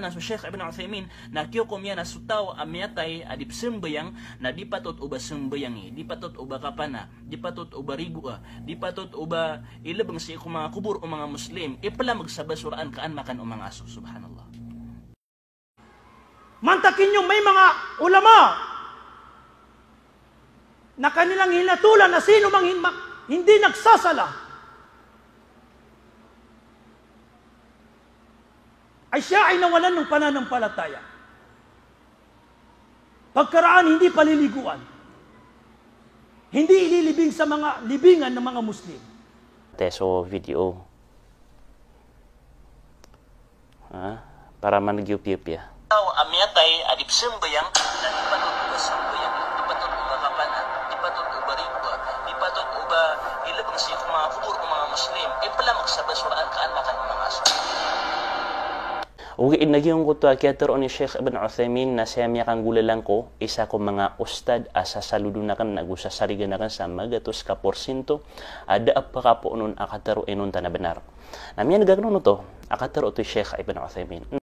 na sa Sheikh Ibn Uthaymin na kiyukom yan na sutaw amyatay adip sembayang na di patot uba sembayangi di patot uba kapana di patot uba rigua di patot uba ilabang sa ikong mga kubur o mga muslim ipala magsabasuraan kaan makan o mga aso subhanallah mantakin nyo may mga ulama na kanilang hinatulan na sino mang hindi nagsasala ay siya ay nawalan ng pananampalataya. Pagkaraan, hindi paliliguan. Hindi ililibing sa mga libingan ng mga Muslim. Teso video. Ha? Para mangyupyupya. Tao amyatay adipsim bayang nanipanod ko sa bayang ipatod uba kapanan, ipatod uba rin ko, uba ilabang siya kung mga kubur kung mga Muslim, ipalamag Ugi naging ko to akiator ni Sheikh Ibn Uthaymeen na siya miya kang gulalang ko isa ko mga ustad asa saludo na kan nagusa sariga na kan sa magatos ka porsinto ada apa ka po nun akataro inon tanabenar. Namiya nagagano to akataro to Sheikh Ibn Uthaymeen.